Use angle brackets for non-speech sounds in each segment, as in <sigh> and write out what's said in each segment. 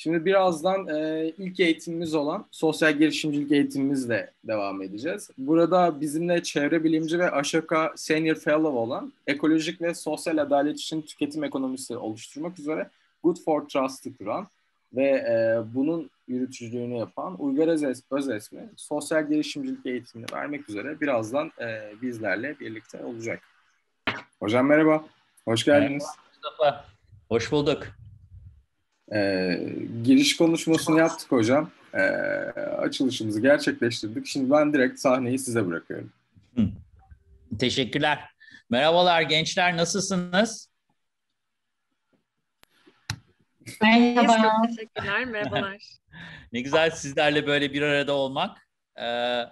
Şimdi birazdan e, ilk eğitimimiz olan sosyal girişimcilik eğitimimizle devam edeceğiz. Burada bizimle çevre bilimci ve Ashoka Senior Fellow olan ekolojik ve sosyal adalet için tüketim ekonomisi oluşturmak üzere Good for Trust'ı kuran ve e, bunun yürütücülüğünü yapan Uygar Özes, Özesmi sosyal girişimcilik eğitimini vermek üzere birazdan e, bizlerle birlikte olacak. Hocam merhaba, hoş geldiniz. Merhaba Mustafa, hoş bulduk. E, giriş konuşmasını yaptık hocam. E, açılışımızı gerçekleştirdik. Şimdi ben direkt sahneyi size bırakıyorum. Hı. Teşekkürler. Merhabalar gençler nasılsınız? Merhaba. teşekkürler, merhabalar. <laughs> ne güzel sizlerle böyle bir arada olmak. Ee,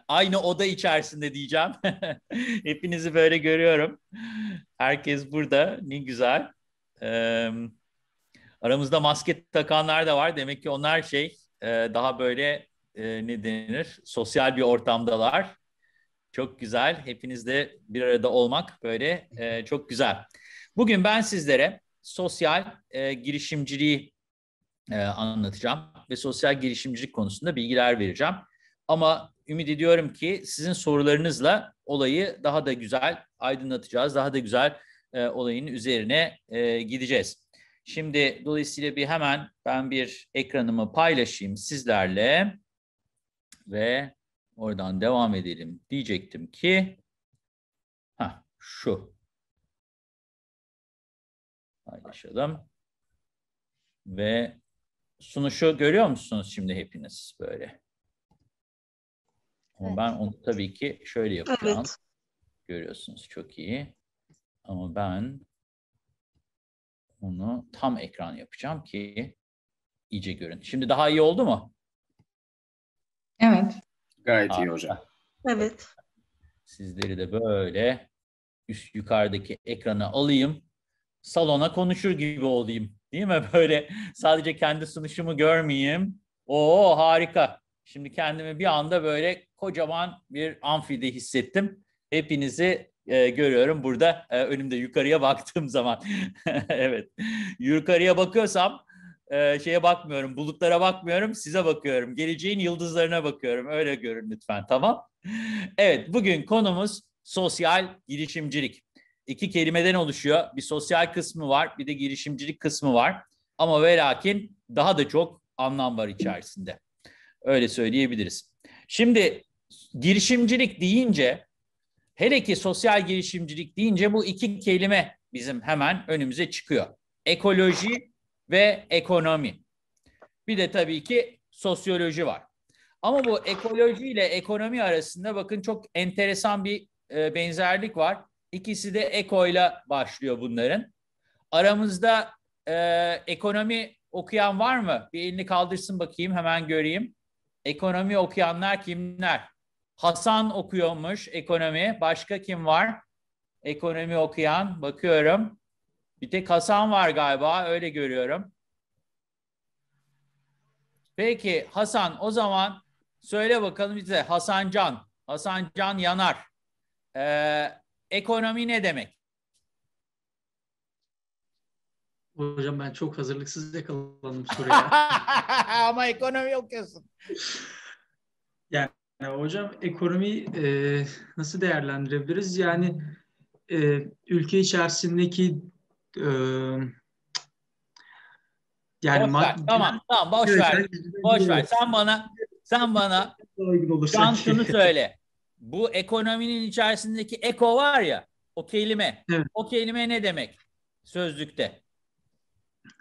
aynı oda içerisinde diyeceğim. <laughs> Hepinizi böyle görüyorum. Herkes burada, ne güzel. Ee, Aramızda maske takanlar da var. Demek ki onlar şey e, daha böyle e, ne denir? Sosyal bir ortamdalar. Çok güzel. Hepinizle bir arada olmak böyle e, çok güzel. Bugün ben sizlere sosyal girişimciliği e, anlatacağım ve sosyal girişimcilik konusunda bilgiler vereceğim. Ama ümit ediyorum ki sizin sorularınızla olayı daha da güzel aydınlatacağız, daha da güzel e, olayın üzerine e, gideceğiz. Şimdi dolayısıyla bir hemen ben bir ekranımı paylaşayım sizlerle ve oradan devam edelim diyecektim ki ha şu paylaşalım ve sunuşu görüyor musunuz şimdi hepiniz böyle? Ama evet. ben onu tabii ki şöyle yapacağım. Evet. Görüyorsunuz çok iyi. Ama ben onu tam ekran yapacağım ki iyice görün. Şimdi daha iyi oldu mu? Evet. Gayet Harika. iyi hocam. Evet. Sizleri de böyle üst yukarıdaki ekranı alayım. Salona konuşur gibi olayım. Değil mi? <laughs> Böyle sadece kendi sunuşumu görmeyeyim. Oo harika. Şimdi kendimi bir anda böyle kocaman bir amfide hissettim. Hepinizi e, görüyorum burada e, önümde yukarıya baktığım zaman. <laughs> evet. Yukarıya bakıyorsam e, şeye bakmıyorum, bulutlara bakmıyorum, size bakıyorum. Geleceğin yıldızlarına bakıyorum. Öyle görün lütfen, tamam? Evet, bugün konumuz sosyal girişimcilik. İki kelimeden oluşuyor. Bir sosyal kısmı var, bir de girişimcilik kısmı var. Ama ve lakin daha da çok anlam var içerisinde. Öyle söyleyebiliriz. Şimdi girişimcilik deyince Hele ki sosyal girişimcilik deyince bu iki kelime bizim hemen önümüze çıkıyor. Ekoloji ve ekonomi. Bir de tabii ki sosyoloji var. Ama bu ekoloji ile ekonomi arasında bakın çok enteresan bir e, benzerlik var. İkisi de ile başlıyor bunların. Aramızda e, ekonomi okuyan var mı? Bir elini kaldırsın bakayım hemen göreyim. Ekonomi okuyanlar kimler? Hasan okuyormuş ekonomi. Başka kim var? Ekonomi okuyan bakıyorum. Bir tek Hasan var galiba öyle görüyorum. Peki Hasan o zaman söyle bakalım bize Hasan Can. Hasan Can Yanar. Ee, ekonomi ne demek? Hocam ben çok hazırlıksız yakalandım soruya. <laughs> Ama ekonomi okuyorsun. Yani hocam ekonomi e, nasıl değerlendirebiliriz? Yani e, ülke içerisindeki e, yani boş ver, tamam tamam boş evet, ver. Boş ver. Sen bana sen bana şansını <laughs> söyle. Bu ekonominin içerisindeki eko var ya o kelime. Evet. O kelime ne demek sözlükte?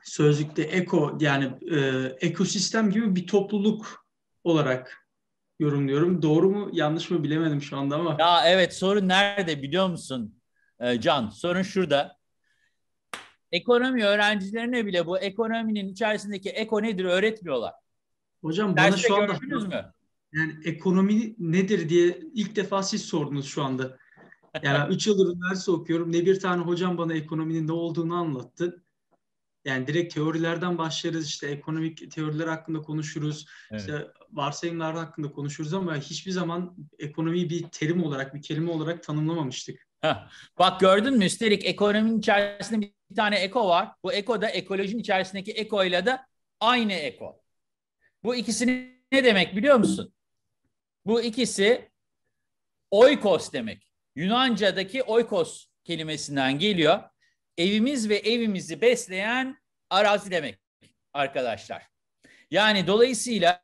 Sözlükte eko yani e, ekosistem gibi bir topluluk olarak yorumluyorum. Doğru mu yanlış mı bilemedim şu anda ama. Ya evet sorun nerede biliyor musun ee, Can? Sorun şurada. Ekonomi öğrencilerine bile bu ekonominin içerisindeki eko nedir öğretmiyorlar. Hocam Derste bana şu anda mü? yani ekonomi nedir diye ilk defa siz sordunuz şu anda. Yani 3 yıldır üniversite okuyorum. Ne bir tane hocam bana ekonominin ne olduğunu anlattı. Yani direkt teorilerden başlarız işte ekonomik teoriler hakkında konuşuruz. Evet. İşte varsayımlar hakkında konuşuruz ama hiçbir zaman ekonomiyi bir terim olarak, bir kelime olarak tanımlamamıştık. Heh. Bak gördün mü? Üstelik ekonominin içerisinde bir tane eko var. Bu eko da ekolojinin içerisindeki eko ile de aynı eko. Bu ikisini ne demek biliyor musun? Bu ikisi oikos demek. Yunanca'daki oikos kelimesinden geliyor evimiz ve evimizi besleyen arazi demek arkadaşlar. Yani dolayısıyla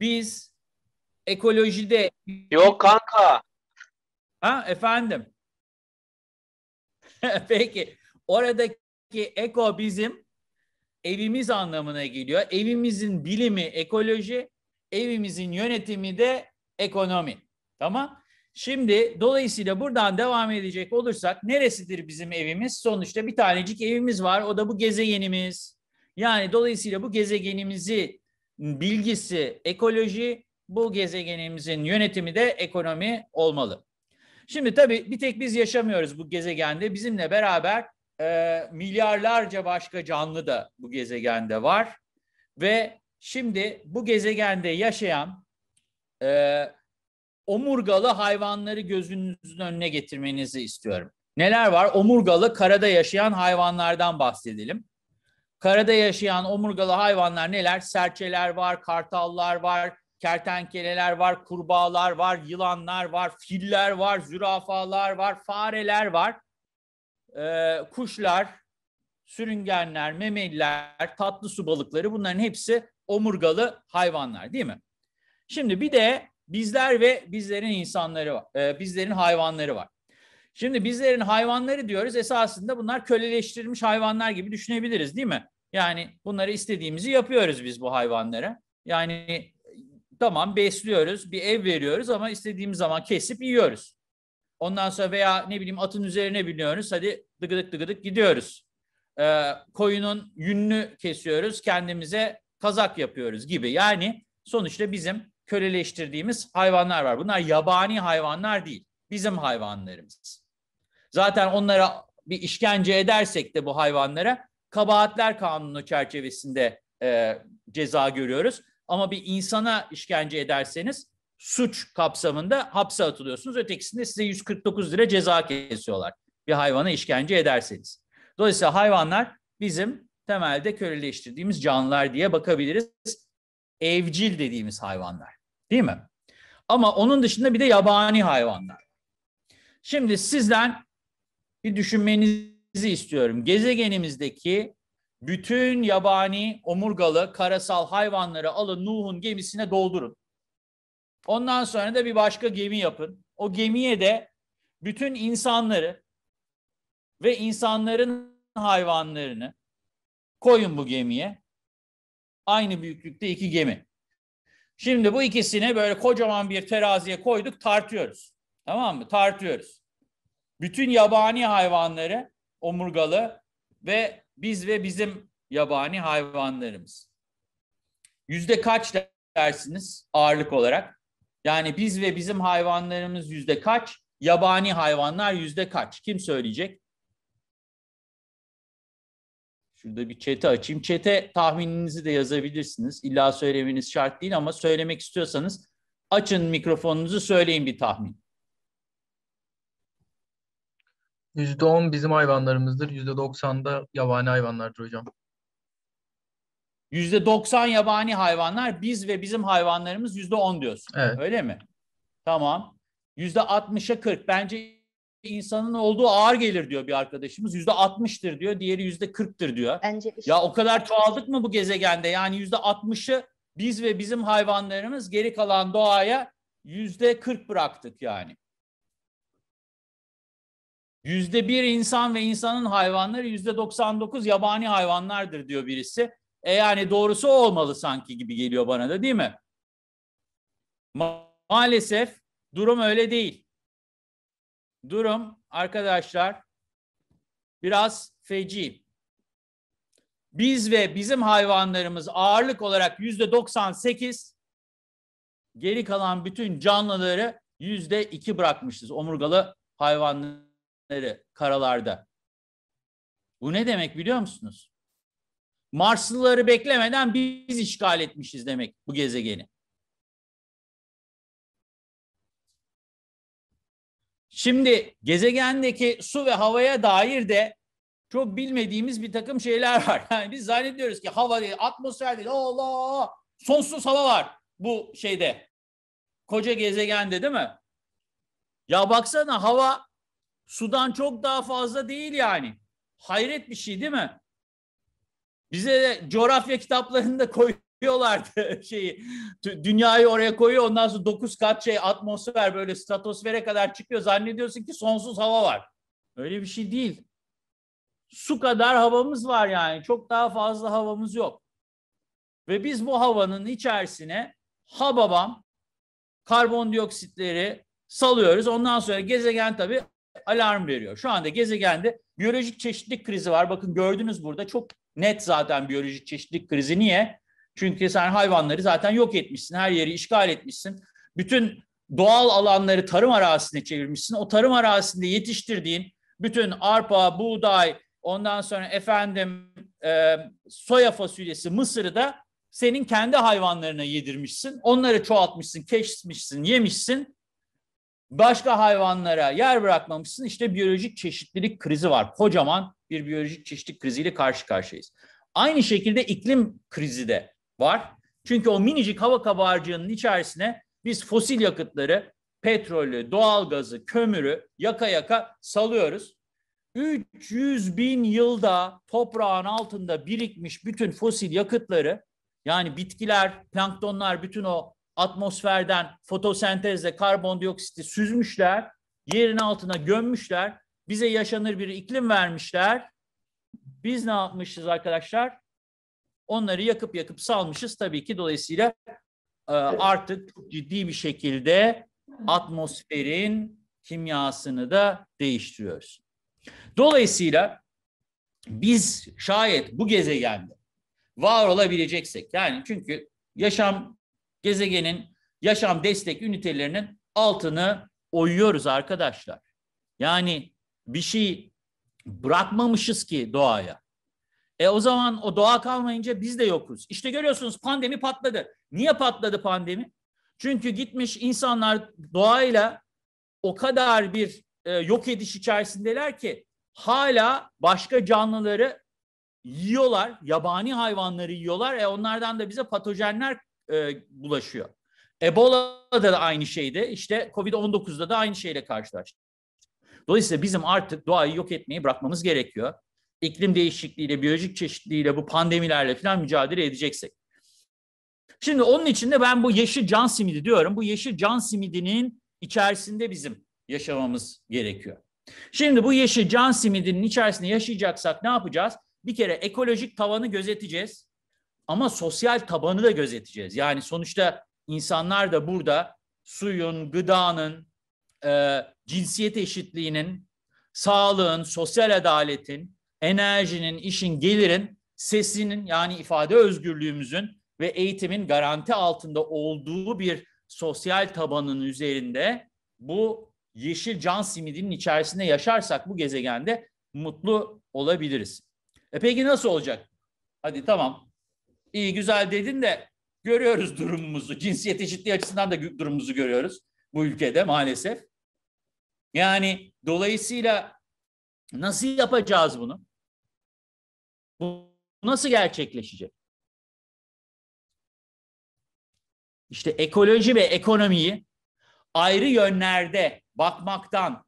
biz ekolojide... Yok kanka. Ha efendim. <laughs> Peki oradaki eko bizim evimiz anlamına geliyor. Evimizin bilimi ekoloji, evimizin yönetimi de ekonomi. Tamam? Şimdi dolayısıyla buradan devam edecek olursak neresidir bizim evimiz? Sonuçta bir tanecik evimiz var. O da bu gezegenimiz. Yani dolayısıyla bu gezegenimizi bilgisi ekoloji, bu gezegenimizin yönetimi de ekonomi olmalı. Şimdi tabii bir tek biz yaşamıyoruz bu gezegende. Bizimle beraber e, milyarlarca başka canlı da bu gezegende var. Ve şimdi bu gezegende yaşayan e, omurgalı hayvanları gözünüzün önüne getirmenizi istiyorum. Neler var? Omurgalı karada yaşayan hayvanlardan bahsedelim. Karada yaşayan omurgalı hayvanlar neler? Serçeler var, kartallar var, kertenkeleler var, kurbağalar var, yılanlar var, filler var, zürafalar var, fareler var, ee, kuşlar, sürüngenler, memeliler, tatlı su balıkları bunların hepsi omurgalı hayvanlar değil mi? Şimdi bir de bizler ve bizlerin insanları var. E, bizlerin hayvanları var. Şimdi bizlerin hayvanları diyoruz esasında bunlar köleleştirilmiş hayvanlar gibi düşünebiliriz değil mi? Yani bunları istediğimizi yapıyoruz biz bu hayvanlara. Yani tamam besliyoruz, bir ev veriyoruz ama istediğimiz zaman kesip yiyoruz. Ondan sonra veya ne bileyim atın üzerine biniyoruz, hadi dıgıdık dıgıdık gidiyoruz. Ee, koyunun yününü kesiyoruz, kendimize kazak yapıyoruz gibi. Yani sonuçta bizim köleleştirdiğimiz hayvanlar var. Bunlar yabani hayvanlar değil. Bizim hayvanlarımız. Zaten onlara bir işkence edersek de bu hayvanlara kabahatler kanunu çerçevesinde e, ceza görüyoruz. Ama bir insana işkence ederseniz suç kapsamında hapse atılıyorsunuz. Ötekisinde size 149 lira ceza kesiyorlar. Bir hayvana işkence ederseniz. Dolayısıyla hayvanlar bizim temelde köleleştirdiğimiz canlılar diye bakabiliriz. Evcil dediğimiz hayvanlar. Değil mi? Ama onun dışında bir de yabani hayvanlar. Şimdi sizden bir düşünmenizi istiyorum. Gezegenimizdeki bütün yabani, omurgalı, karasal hayvanları alın Nuh'un gemisine doldurun. Ondan sonra da bir başka gemi yapın. O gemiye de bütün insanları ve insanların hayvanlarını koyun bu gemiye. Aynı büyüklükte iki gemi. Şimdi bu ikisini böyle kocaman bir teraziye koyduk tartıyoruz. Tamam mı? Tartıyoruz. Bütün yabani hayvanları omurgalı ve biz ve bizim yabani hayvanlarımız. Yüzde kaç dersiniz ağırlık olarak? Yani biz ve bizim hayvanlarımız yüzde kaç? Yabani hayvanlar yüzde kaç? Kim söyleyecek? Şurada bir çete açayım. Çete tahmininizi de yazabilirsiniz. İlla söylemeniz şart değil ama söylemek istiyorsanız açın mikrofonunuzu söyleyin bir tahmin. %10 bizim hayvanlarımızdır. %90 da yabani hayvanlardır hocam. %90 yabani hayvanlar biz ve bizim hayvanlarımız %10 diyorsun. Evet. Öyle mi? Tamam. %60'a 40 bence insanın olduğu ağır gelir diyor bir arkadaşımız. Yüzde 60'tır diyor. Diğeri yüzde 40'tır diyor. Bence Ya şey o kadar çoğaldık mı bu gezegende? Yani yüzde altmışı biz ve bizim hayvanlarımız geri kalan doğaya yüzde kırk bıraktık yani. Yüzde bir insan ve insanın hayvanları yüzde doksan dokuz yabani hayvanlardır diyor birisi. E yani doğrusu o olmalı sanki gibi geliyor bana da değil mi? Ma maalesef durum öyle değil. Durum arkadaşlar biraz feci. Biz ve bizim hayvanlarımız ağırlık olarak yüzde 98, geri kalan bütün canlıları yüzde 2 bırakmışız omurgalı hayvanları karalarda. Bu ne demek biliyor musunuz? Marslıları beklemeden biz işgal etmişiz demek bu gezegeni. Şimdi gezegendeki su ve havaya dair de çok bilmediğimiz bir takım şeyler <laughs> var. Yani biz zannediyoruz ki hava değil, atmosfer değil, Allah sonsuz hava var bu şeyde. Koca gezegende değil mi? Ya baksana hava sudan çok daha fazla değil yani. Hayret bir şey değil mi? Bize de coğrafya kitaplarında <laughs> koyuyor koyuyorlardı <laughs> şeyi. Dünyayı oraya koyuyor ondan sonra 9 kat şey atmosfer böyle stratosfere kadar çıkıyor. Zannediyorsun ki sonsuz hava var. Öyle bir şey değil. Su kadar havamız var yani. Çok daha fazla havamız yok. Ve biz bu havanın içerisine ha babam karbondioksitleri salıyoruz. Ondan sonra gezegen tabii alarm veriyor. Şu anda gezegende biyolojik çeşitlilik krizi var. Bakın gördünüz burada çok net zaten biyolojik çeşitlilik krizi. Niye? Çünkü sen hayvanları zaten yok etmişsin, her yeri işgal etmişsin. Bütün doğal alanları tarım arazisine çevirmişsin. O tarım arazisinde yetiştirdiğin bütün arpa, buğday, ondan sonra efendim e, soya fasulyesi, mısırı da senin kendi hayvanlarına yedirmişsin. Onları çoğaltmışsın, kesmişsin, yemişsin. Başka hayvanlara yer bırakmamışsın. İşte biyolojik çeşitlilik krizi var. Kocaman bir biyolojik çeşitlilik kriziyle karşı karşıyayız. Aynı şekilde iklim krizi de var. Çünkü o minicik hava kabarcığının içerisine biz fosil yakıtları, petrolü, doğalgazı, kömürü yaka yaka salıyoruz. 300 bin yılda toprağın altında birikmiş bütün fosil yakıtları yani bitkiler, planktonlar bütün o atmosferden fotosentezle karbondioksiti süzmüşler, yerin altına gömmüşler, bize yaşanır bir iklim vermişler. Biz ne yapmışız arkadaşlar? Onları yakıp yakıp salmışız tabii ki. Dolayısıyla e, artık ciddi bir şekilde atmosferin kimyasını da değiştiriyoruz. Dolayısıyla biz şayet bu gezegende var olabileceksek yani çünkü yaşam gezegenin yaşam destek ünitelerinin altını oyuyoruz arkadaşlar. Yani bir şey bırakmamışız ki doğaya. E o zaman o doğa kalmayınca biz de yokuz. İşte görüyorsunuz pandemi patladı. Niye patladı pandemi? Çünkü gitmiş insanlar doğayla o kadar bir e, yok ediş içerisindeler ki hala başka canlıları yiyorlar, yabani hayvanları yiyorlar. E onlardan da bize patojenler e, bulaşıyor. Ebola da aynı şeydi. İşte Covid-19'da da aynı şeyle karşılaştık. Dolayısıyla bizim artık doğayı yok etmeyi bırakmamız gerekiyor iklim değişikliğiyle, biyolojik çeşitliliğiyle, bu pandemilerle falan mücadele edeceksek. Şimdi onun için de ben bu yeşil can simidi diyorum. Bu yeşil can simidinin içerisinde bizim yaşamamız gerekiyor. Şimdi bu yeşil can simidinin içerisinde yaşayacaksak ne yapacağız? Bir kere ekolojik tavanı gözeteceğiz ama sosyal tabanı da gözeteceğiz. Yani sonuçta insanlar da burada suyun, gıdanın, e, cinsiyet eşitliğinin, sağlığın, sosyal adaletin, enerjinin, işin, gelirin, sesinin yani ifade özgürlüğümüzün ve eğitimin garanti altında olduğu bir sosyal tabanın üzerinde bu yeşil can simidinin içerisinde yaşarsak bu gezegende mutlu olabiliriz. E peki nasıl olacak? Hadi tamam. İyi güzel dedin de görüyoruz durumumuzu. Cinsiyet eşitliği açısından da durumumuzu görüyoruz bu ülkede maalesef. Yani dolayısıyla nasıl yapacağız bunu? Bu nasıl gerçekleşecek? İşte ekoloji ve ekonomiyi ayrı yönlerde bakmaktan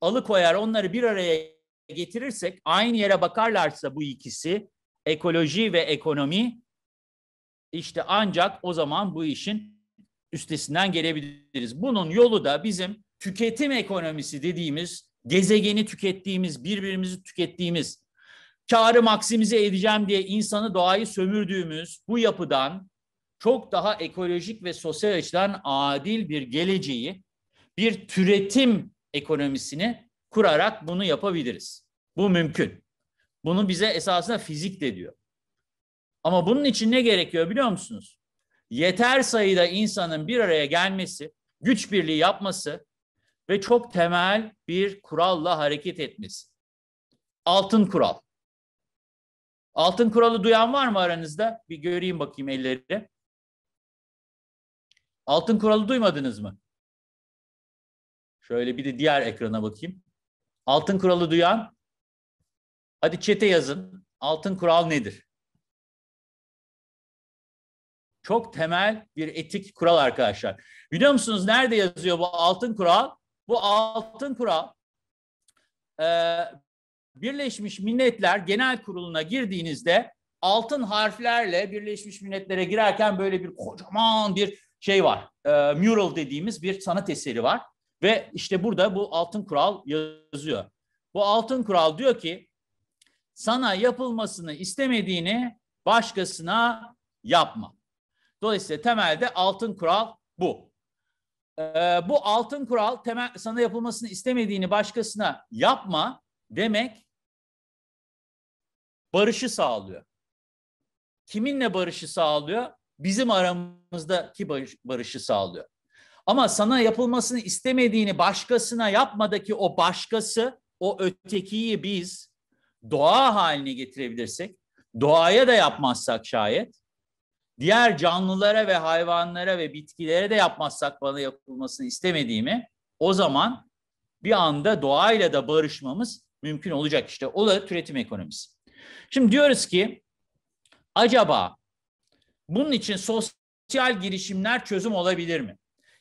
alıkoyar, onları bir araya getirirsek, aynı yere bakarlarsa bu ikisi, ekoloji ve ekonomi, işte ancak o zaman bu işin üstesinden gelebiliriz. Bunun yolu da bizim tüketim ekonomisi dediğimiz, gezegeni tükettiğimiz, birbirimizi tükettiğimiz, karı maksimize edeceğim diye insanı doğayı sömürdüğümüz bu yapıdan çok daha ekolojik ve sosyal açıdan adil bir geleceği, bir türetim ekonomisini kurarak bunu yapabiliriz. Bu mümkün. Bunu bize esasında fizik de diyor. Ama bunun için ne gerekiyor biliyor musunuz? Yeter sayıda insanın bir araya gelmesi, güç birliği yapması ve çok temel bir kuralla hareket etmesi. Altın kural. Altın kuralı duyan var mı aranızda? Bir göreyim bakayım elleri. Altın kuralı duymadınız mı? Şöyle bir de diğer ekrana bakayım. Altın kuralı duyan? Hadi çete yazın. Altın kural nedir? Çok temel bir etik kural arkadaşlar. Biliyor musunuz nerede yazıyor bu altın kural? Bu altın kural Birleşmiş Milletler Genel Kurulu'na girdiğinizde altın harflerle Birleşmiş Milletler'e girerken böyle bir kocaman bir şey var. E, mural dediğimiz bir sanat eseri var. Ve işte burada bu altın kural yazıyor. Bu altın kural diyor ki sana yapılmasını istemediğini başkasına yapma. Dolayısıyla temelde altın kural bu. Ee, bu altın kural temel sana yapılmasını istemediğini başkasına yapma demek barışı sağlıyor. Kiminle barışı sağlıyor? Bizim aramızdaki barış, barışı sağlıyor. Ama sana yapılmasını istemediğini başkasına yapmadaki o başkası, o ötekiyi biz doğa haline getirebilirsek, doğaya da yapmazsak şayet, diğer canlılara ve hayvanlara ve bitkilere de yapmazsak bana yapılmasını istemediğimi, o zaman bir anda doğayla da barışmamız mümkün olacak işte. O da türetim ekonomisi. Şimdi diyoruz ki acaba bunun için sosyal girişimler çözüm olabilir mi?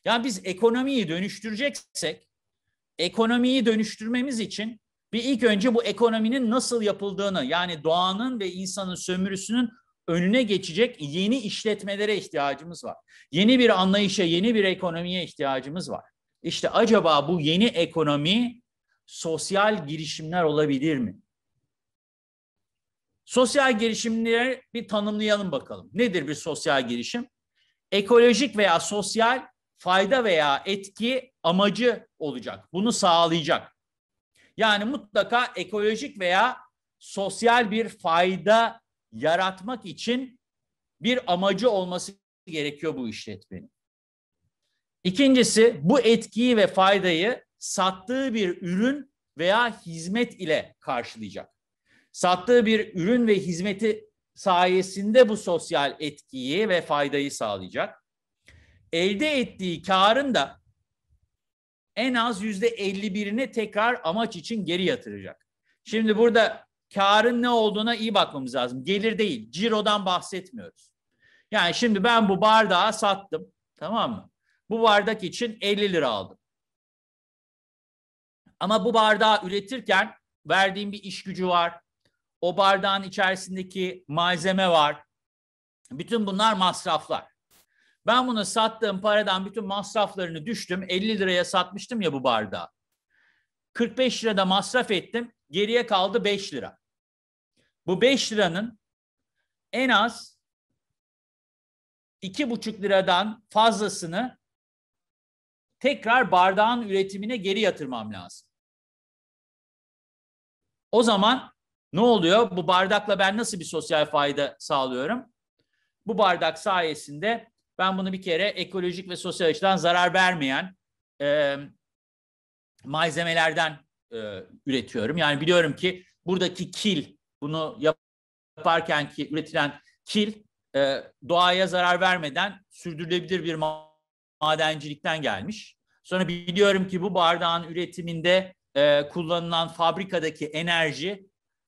Yani biz ekonomiyi dönüştüreceksek ekonomiyi dönüştürmemiz için bir ilk önce bu ekonominin nasıl yapıldığını yani doğanın ve insanın sömürüsünün önüne geçecek yeni işletmelere ihtiyacımız var. Yeni bir anlayışa, yeni bir ekonomiye ihtiyacımız var. İşte acaba bu yeni ekonomi sosyal girişimler olabilir mi? Sosyal girişimleri bir tanımlayalım bakalım. Nedir bir sosyal girişim? Ekolojik veya sosyal fayda veya etki amacı olacak. Bunu sağlayacak. Yani mutlaka ekolojik veya sosyal bir fayda yaratmak için bir amacı olması gerekiyor bu işletmenin. İkincisi bu etkiyi ve faydayı sattığı bir ürün veya hizmet ile karşılayacak. Sattığı bir ürün ve hizmeti sayesinde bu sosyal etkiyi ve faydayı sağlayacak. Elde ettiği karın da en az yüzde 51'ini tekrar amaç için geri yatıracak. Şimdi burada karın ne olduğuna iyi bakmamız lazım. Gelir değil, cirodan bahsetmiyoruz. Yani şimdi ben bu bardağı sattım, tamam mı? Bu bardak için 50 lira aldım. Ama bu bardağı üretirken verdiğim bir iş gücü var. O bardağın içerisindeki malzeme var. Bütün bunlar masraflar. Ben bunu sattığım paradan bütün masraflarını düştüm. 50 liraya satmıştım ya bu bardağı. 45 lirada masraf ettim. Geriye kaldı 5 lira. Bu 5 liranın en az 2,5 liradan fazlasını tekrar bardağın üretimine geri yatırmam lazım. O zaman ne oluyor? Bu bardakla ben nasıl bir sosyal fayda sağlıyorum? Bu bardak sayesinde ben bunu bir kere ekolojik ve sosyal açıdan zarar vermeyen e, malzemelerden e, üretiyorum. Yani biliyorum ki buradaki kil, bunu yaparken ki üretilen kil e, doğaya zarar vermeden sürdürülebilir bir madencilikten gelmiş. Sonra biliyorum ki bu bardağın üretiminde e, kullanılan fabrikadaki enerji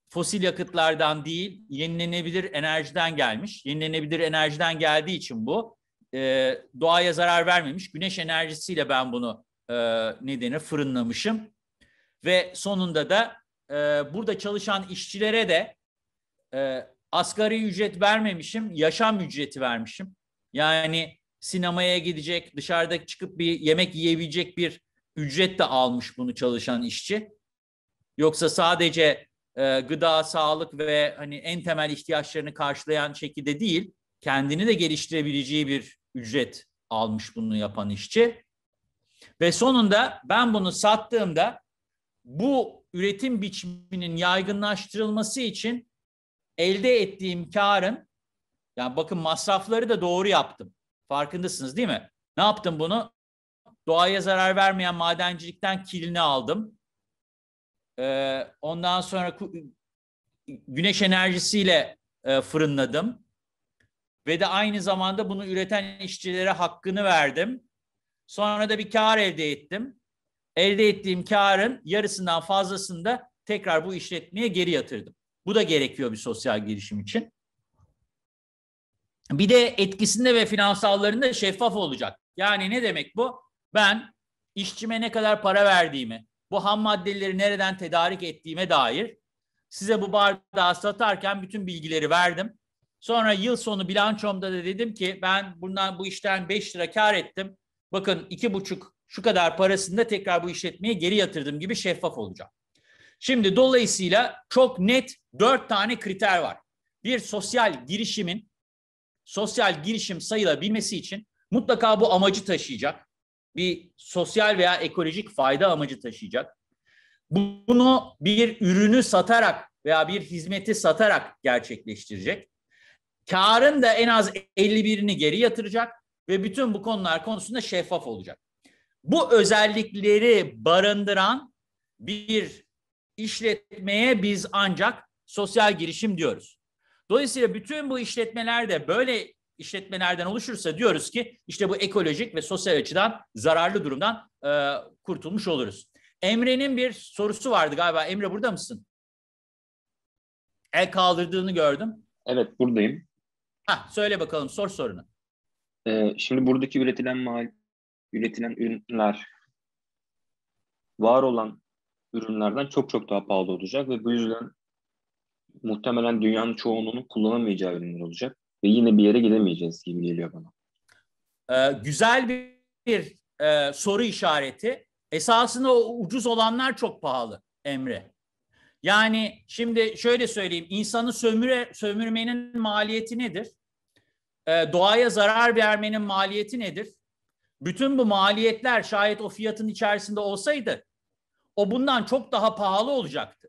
fosil yakıtlardan değil yenilenebilir enerjiden gelmiş. Yenilenebilir enerjiden geldiği için bu e, doğaya zarar vermemiş. Güneş enerjisiyle ben bunu e, nedeni fırınlamışım. Ve sonunda da e, burada çalışan işçilere de e, asgari ücret vermemişim, yaşam ücreti vermişim. Yani sinemaya gidecek, dışarıda çıkıp bir yemek yiyebilecek bir ücret de almış bunu çalışan işçi. Yoksa sadece e, gıda, sağlık ve hani en temel ihtiyaçlarını karşılayan şekilde değil, kendini de geliştirebileceği bir ücret almış bunu yapan işçi. Ve sonunda ben bunu sattığımda bu üretim biçiminin yaygınlaştırılması için elde ettiğim karın yani bakın masrafları da doğru yaptım. Farkındasınız değil mi? Ne yaptım bunu? Doğaya zarar vermeyen madencilikten kilini aldım. Ee, ondan sonra güneş enerjisiyle e, fırınladım. Ve de aynı zamanda bunu üreten işçilere hakkını verdim. Sonra da bir kar elde ettim. Elde ettiğim karın yarısından fazlasını da tekrar bu işletmeye geri yatırdım. Bu da gerekiyor bir sosyal girişim için. Bir de etkisinde ve finansallarında şeffaf olacak. Yani ne demek bu? Ben işçime ne kadar para verdiğimi, bu ham maddeleri nereden tedarik ettiğime dair size bu bardağı satarken bütün bilgileri verdim. Sonra yıl sonu bilançomda da dedim ki ben bundan bu işten 5 lira kar ettim. Bakın iki buçuk şu kadar parasını da tekrar bu işletmeye geri yatırdım gibi şeffaf olacağım. Şimdi dolayısıyla çok net dört tane kriter var. Bir sosyal girişimin sosyal girişim sayılabilmesi için mutlaka bu amacı taşıyacak bir sosyal veya ekolojik fayda amacı taşıyacak. Bunu bir ürünü satarak veya bir hizmeti satarak gerçekleştirecek. Karın da en az 51'ini geri yatıracak ve bütün bu konular konusunda şeffaf olacak. Bu özellikleri barındıran bir işletmeye biz ancak sosyal girişim diyoruz. Dolayısıyla bütün bu işletmeler de böyle işletmelerden oluşursa diyoruz ki işte bu ekolojik ve sosyal açıdan zararlı durumdan e, kurtulmuş oluruz. Emre'nin bir sorusu vardı galiba. Emre burada mısın? El kaldırdığını gördüm. Evet buradayım. Ha, söyle bakalım sor sorunu. Ee, şimdi buradaki üretilen mal, üretilen ürünler var olan ürünlerden çok çok daha pahalı olacak ve bu yüzden muhtemelen dünyanın çoğunluğunun kullanamayacağı ürünler olacak ve yine bir yere gidemeyeceğiz gibi geliyor bana. Ee, güzel bir, bir e, soru işareti. Esasında o ucuz olanlar çok pahalı Emre. Yani şimdi şöyle söyleyeyim, İnsanı sömüre, sömürmenin maliyeti nedir? E, doğaya zarar vermenin maliyeti nedir? Bütün bu maliyetler şayet o fiyatın içerisinde olsaydı, o bundan çok daha pahalı olacaktı.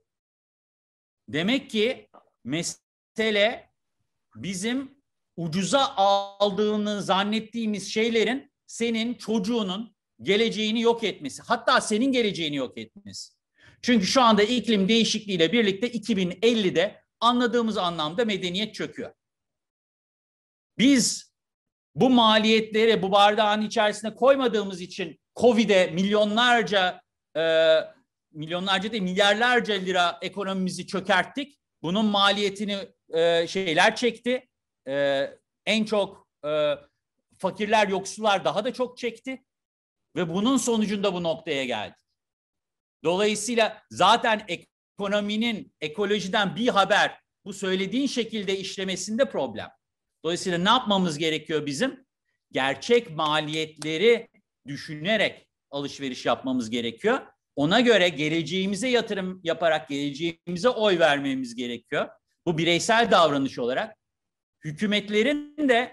Demek ki mesele bizim ucuza aldığını zannettiğimiz şeylerin senin çocuğunun geleceğini yok etmesi, hatta senin geleceğini yok etmesi. Çünkü şu anda iklim değişikliğiyle birlikte 2050'de anladığımız anlamda medeniyet çöküyor. Biz bu maliyetleri bu bardağın içerisine koymadığımız için Covid'e milyonlarca e, milyonlarca değil milyarlarca lira ekonomimizi çökerttik. Bunun maliyetini e, şeyler çekti e, en çok e, fakirler, yoksullar daha da çok çekti ve bunun sonucunda bu noktaya geldik. Dolayısıyla zaten ekonominin ekolojiden bir haber bu söylediğin şekilde işlemesinde problem. Dolayısıyla ne yapmamız gerekiyor bizim? Gerçek maliyetleri düşünerek alışveriş yapmamız gerekiyor. Ona göre geleceğimize yatırım yaparak geleceğimize oy vermemiz gerekiyor. Bu bireysel davranış olarak hükümetlerin de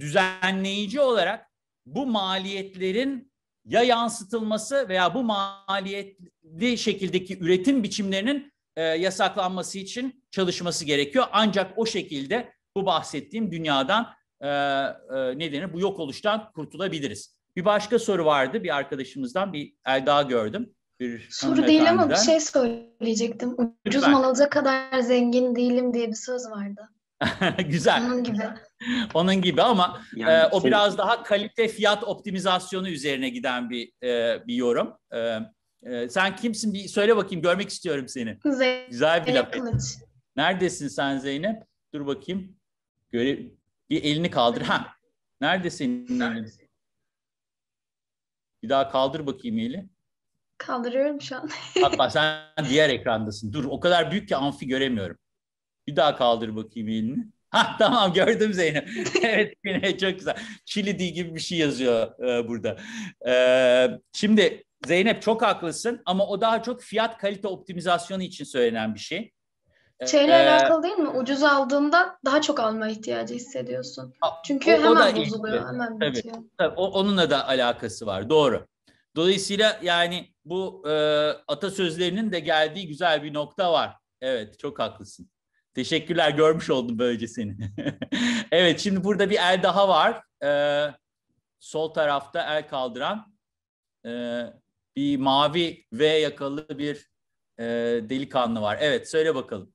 düzenleyici olarak bu maliyetlerin ya yansıtılması veya bu maliyetli şekildeki üretim biçimlerinin e, yasaklanması için çalışması gerekiyor. Ancak o şekilde bu bahsettiğim dünyadan e, e, nedeni bu yok oluştan kurtulabiliriz. Bir başka soru vardı bir arkadaşımızdan bir el daha gördüm. Bir soru değil ama bir şey söyleyecektim. Ucuz Lütfen. mal alacak kadar zengin değilim diye bir söz vardı. <laughs> Güzel. Onun gibi. <laughs> Onun gibi ama yani e, o şey- biraz daha kalite fiyat optimizasyonu üzerine giden bir e, bir yorum. E, e, sen kimsin? Bir söyle bakayım. Görmek istiyorum seni. Zeynep Güzel bir laf. Neredesin sen Zeynep? Dur bakayım. Göre bir elini kaldır. Ha. Neredesin? Neredesin? Bir daha kaldır bakayım eli. Kaldırıyorum şu an. Hatta sen diğer ekrandasın. Dur o kadar büyük ki amfi göremiyorum. Bir daha kaldır bakayım elini. Ha <laughs> tamam gördüm Zeynep. <laughs> evet yine çok güzel. Chili D gibi bir şey yazıyor e, burada. E, şimdi Zeynep çok haklısın ama o daha çok fiyat kalite optimizasyonu için söylenen bir şey. E, Şeyle ee, alakalı değil mi? Ucuz aldığında daha çok alma ihtiyacı hissediyorsun. Çünkü o, o hemen bozuluyor, işte. hemen tabii, bitiyor. Tabii, o, onunla da alakası var, doğru. Dolayısıyla yani bu e, atasözlerinin de geldiği güzel bir nokta var. Evet, çok haklısın. Teşekkürler görmüş oldum böylece seni. <laughs> evet şimdi burada bir el daha var. Ee, sol tarafta el kaldıran e, bir mavi V yakalı bir e, delikanlı var. Evet söyle bakalım.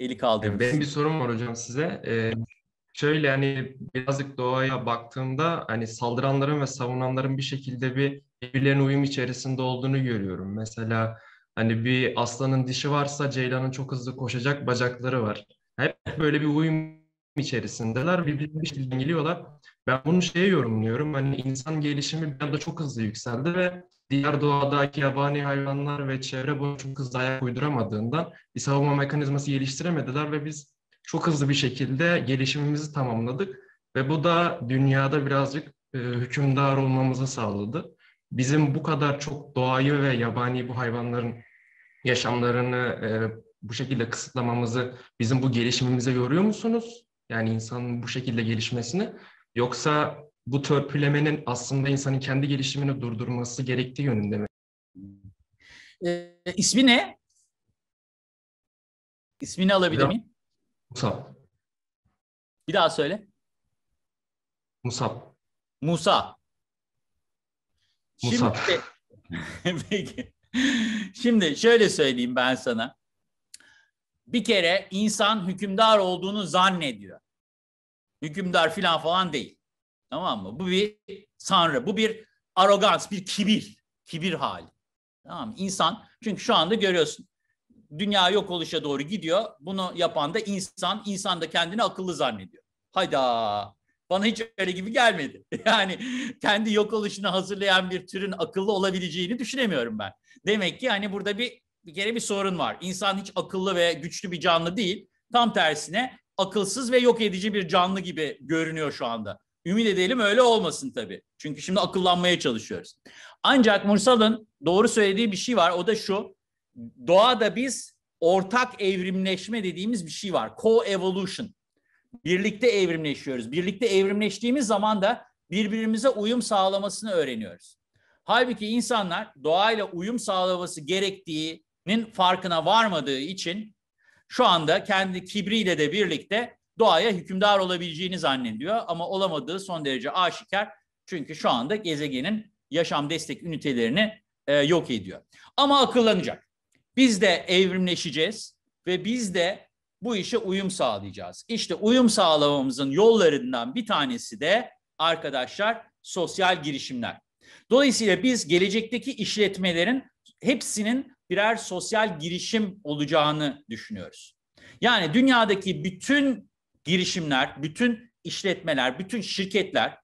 Eli kaldırmış. E, benim bir sorum var hocam size. Ee, şöyle hani birazcık doğaya baktığımda hani saldıranların ve savunanların bir şekilde bir birbirlerine uyum içerisinde olduğunu görüyorum. Mesela Hani bir aslanın dişi varsa ceylanın çok hızlı koşacak bacakları var. Hep böyle bir uyum içerisindeler. Birbirine bir şekilde geliyorlar. Ben bunu şeye yorumluyorum. Hani insan gelişimi bir anda çok hızlı yükseldi ve diğer doğadaki yabani hayvanlar ve çevre bunu çok hızlı ayak uyduramadığından bir savunma mekanizması geliştiremediler ve biz çok hızlı bir şekilde gelişimimizi tamamladık ve bu da dünyada birazcık e, hükümdar olmamızı sağladı. Bizim bu kadar çok doğayı ve yabani bu hayvanların yaşamlarını e, bu şekilde kısıtlamamızı bizim bu gelişimimize yoruyor musunuz? Yani insanın bu şekilde gelişmesini yoksa bu törpülemenin aslında insanın kendi gelişimini durdurması gerektiği yönünde mi? E, ismi ne? İsmini alabilir miyim? Musa. Bir daha söyle. Musa. Musa. Musa. Şimdi, <laughs> peki. Şimdi şöyle söyleyeyim ben sana. Bir kere insan hükümdar olduğunu zannediyor. Hükümdar filan falan değil. Tamam mı? Bu bir sanrı, bu bir arogans, bir kibir. Kibir hali. Tamam mı? İnsan, çünkü şu anda görüyorsun. Dünya yok oluşa doğru gidiyor. Bunu yapan da insan. insan da kendini akıllı zannediyor. Hayda bana hiç öyle gibi gelmedi. <laughs> Yani kendi yok oluşunu hazırlayan bir türün akıllı olabileceğini düşünemiyorum ben. Demek ki hani burada bir, bir kere bir sorun var. İnsan hiç akıllı ve güçlü bir canlı değil. Tam tersine akılsız ve yok edici bir canlı gibi görünüyor şu anda. Ümit edelim öyle olmasın tabii. Çünkü şimdi akıllanmaya çalışıyoruz. Ancak Mursal'ın doğru söylediği bir şey var. O da şu. Doğada biz ortak evrimleşme dediğimiz bir şey var. Co-evolution. Birlikte evrimleşiyoruz. Birlikte evrimleştiğimiz zaman da birbirimize uyum sağlamasını öğreniyoruz. Halbuki insanlar doğayla uyum sağlaması gerektiğinin farkına varmadığı için şu anda kendi kibriyle de birlikte doğaya hükümdar olabileceğini zannediyor ama olamadığı son derece aşikar. Çünkü şu anda gezegenin yaşam destek ünitelerini e, yok ediyor. Ama akıllanacak. Biz de evrimleşeceğiz ve biz de bu işe uyum sağlayacağız. İşte uyum sağlamamızın yollarından bir tanesi de arkadaşlar sosyal girişimler. Dolayısıyla biz gelecekteki işletmelerin hepsinin birer sosyal girişim olacağını düşünüyoruz. Yani dünyadaki bütün girişimler, bütün işletmeler, bütün şirketler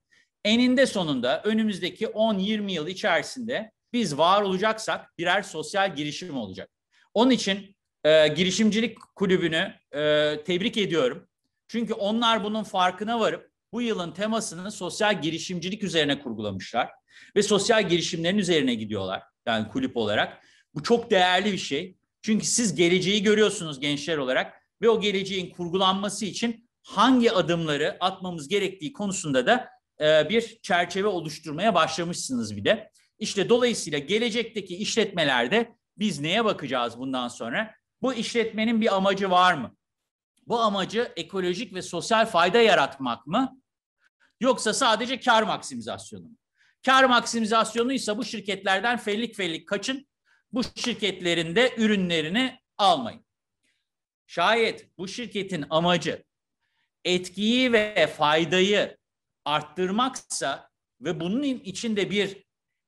eninde sonunda önümüzdeki 10-20 yıl içerisinde biz var olacaksak birer sosyal girişim olacak. Onun için e, girişimcilik kulübünü e, tebrik ediyorum. Çünkü onlar bunun farkına varıp bu yılın temasını sosyal girişimcilik üzerine kurgulamışlar ve sosyal girişimlerin üzerine gidiyorlar yani kulüp olarak. Bu çok değerli bir şey. Çünkü siz geleceği görüyorsunuz gençler olarak ve o geleceğin kurgulanması için hangi adımları atmamız gerektiği konusunda da e, bir çerçeve oluşturmaya başlamışsınız bir de. İşte dolayısıyla gelecekteki işletmelerde biz neye bakacağız bundan sonra? Bu işletmenin bir amacı var mı? Bu amacı ekolojik ve sosyal fayda yaratmak mı? Yoksa sadece kar maksimizasyonu mu? Kar maksimizasyonuysa bu şirketlerden fellik fellik kaçın. Bu şirketlerin de ürünlerini almayın. Şayet bu şirketin amacı etkiyi ve faydayı arttırmaksa ve bunun içinde bir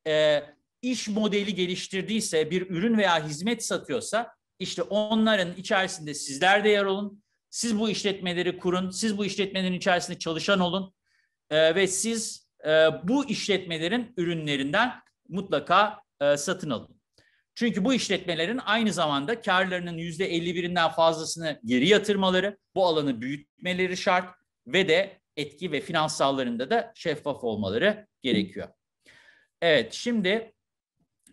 e, iş modeli geliştirdiyse, bir ürün veya hizmet satıyorsa işte onların içerisinde sizler de yer olun. Siz bu işletmeleri kurun. Siz bu işletmelerin içerisinde çalışan olun. E, ve siz e, bu işletmelerin ürünlerinden mutlaka e, satın alın. Çünkü bu işletmelerin aynı zamanda karlarının yüzde %51'inden fazlasını geri yatırmaları, bu alanı büyütmeleri şart ve de etki ve finansallarında da şeffaf olmaları gerekiyor. Evet, şimdi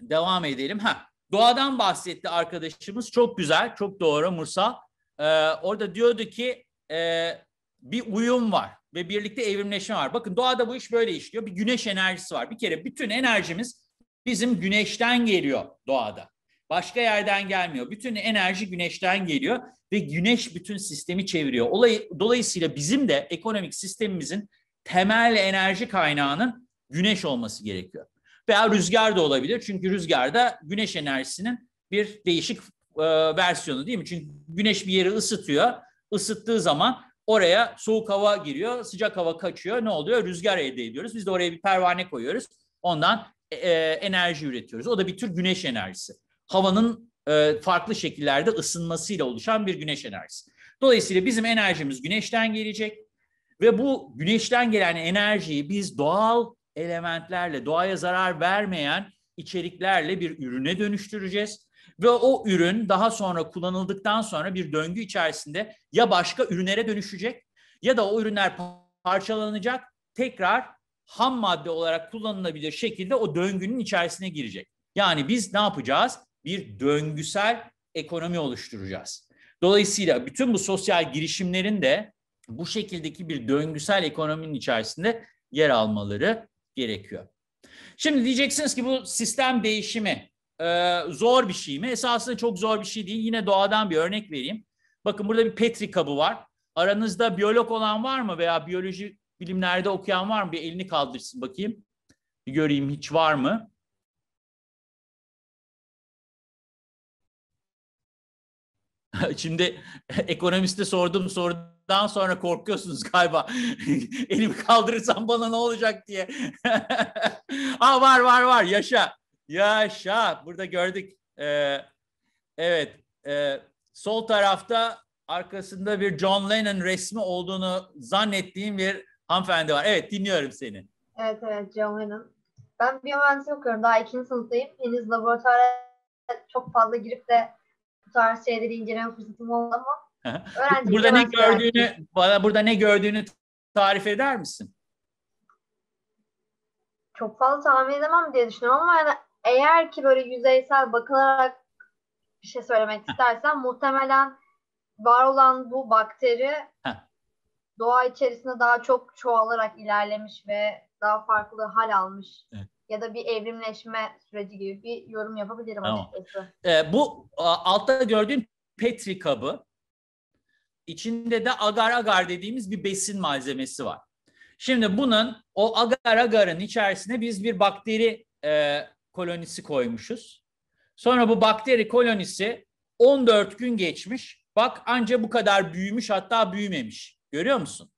devam edelim. Ha, Doğadan bahsetti arkadaşımız. Çok güzel, çok doğru Mursa Ee, orada diyordu ki e, bir uyum var ve birlikte evrimleşme var. Bakın doğada bu iş böyle işliyor. Bir güneş enerjisi var. Bir kere bütün enerjimiz bizim güneşten geliyor doğada. Başka yerden gelmiyor. Bütün enerji güneşten geliyor ve güneş bütün sistemi çeviriyor. Olay, dolayısıyla bizim de ekonomik sistemimizin temel enerji kaynağının güneş olması gerekiyor. Veya rüzgar da olabilir. Çünkü rüzgar da güneş enerjisinin bir değişik e, versiyonu değil mi? Çünkü güneş bir yeri ısıtıyor. Isıttığı zaman oraya soğuk hava giriyor, sıcak hava kaçıyor. Ne oluyor? Rüzgar elde ediyoruz. Biz de oraya bir pervane koyuyoruz. Ondan e, e enerji üretiyoruz. O da bir tür güneş enerjisi. Havanın e, farklı şekillerde ısınmasıyla oluşan bir güneş enerjisi. Dolayısıyla bizim enerjimiz güneşten gelecek ve bu güneşten gelen enerjiyi biz doğal elementlerle, doğaya zarar vermeyen içeriklerle bir ürüne dönüştüreceğiz. Ve o ürün daha sonra kullanıldıktan sonra bir döngü içerisinde ya başka ürünlere dönüşecek ya da o ürünler parçalanacak, tekrar ham madde olarak kullanılabilir şekilde o döngünün içerisine girecek. Yani biz ne yapacağız? Bir döngüsel ekonomi oluşturacağız. Dolayısıyla bütün bu sosyal girişimlerin de bu şekildeki bir döngüsel ekonominin içerisinde yer almaları gerekiyor. Şimdi diyeceksiniz ki bu sistem değişimi e, zor bir şey mi? Esasında çok zor bir şey değil. Yine doğadan bir örnek vereyim. Bakın burada bir petri kabı var. Aranızda biyolog olan var mı veya biyoloji bilimlerde okuyan var mı? Bir elini kaldırsın bakayım. Bir göreyim hiç var mı? <laughs> Şimdi ekonomiste sordum sorudan sonra korkuyorsunuz galiba. <laughs> Elimi kaldırırsam bana ne olacak diye. <laughs> Aa var var var yaşa. Yaşa. Burada gördük. Ee, evet. E, sol tarafta arkasında bir John Lennon resmi olduğunu zannettiğim bir hanımefendi var. Evet dinliyorum seni. Evet evet John Lennon. Ben bir biyomühendislik okuyorum. Daha ikinci sınıftayım. Henüz laboratuvara çok fazla girip de bu tarz şeyleri inceleme fırsatım oldu ama burada ne gördüğünü bana burada ne gördüğünü tarif eder misin? Çok fazla tahmin edemem diye düşünüyorum ama yani eğer ki böyle yüzeysel bakılarak bir şey söylemek istersen muhtemelen var olan bu bakteri doğa içerisinde daha çok çoğalarak ilerlemiş ve daha farklı hal almış. Evet ya da bir evrimleşme süreci gibi bir yorum yapabilirim tamam. açıkçası. Ee, bu altta gördüğün Petri kabı içinde de agar agar dediğimiz bir besin malzemesi var. Şimdi bunun o agar agarın içerisine biz bir bakteri e, kolonisi koymuşuz. Sonra bu bakteri kolonisi 14 gün geçmiş. Bak anca bu kadar büyümüş hatta büyümemiş. Görüyor musun?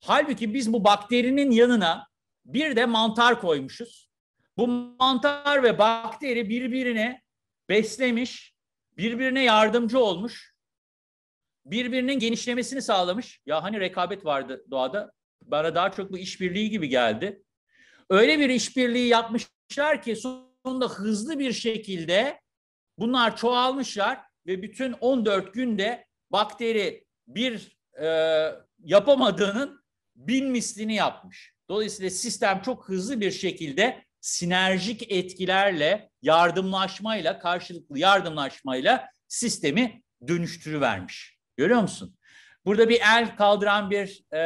Halbuki biz bu bakterinin yanına bir de mantar koymuşuz. Bu mantar ve bakteri birbirine beslemiş, birbirine yardımcı olmuş, birbirinin genişlemesini sağlamış. Ya hani rekabet vardı doğada, bana daha çok bu işbirliği gibi geldi. Öyle bir işbirliği yapmışlar ki sonunda hızlı bir şekilde bunlar çoğalmışlar ve bütün 14 günde bakteri bir e, yapamadığının bin mislini yapmış. Dolayısıyla sistem çok hızlı bir şekilde sinerjik etkilerle, yardımlaşmayla, karşılıklı yardımlaşmayla sistemi dönüştürüvermiş. Görüyor musun? Burada bir el kaldıran bir... E,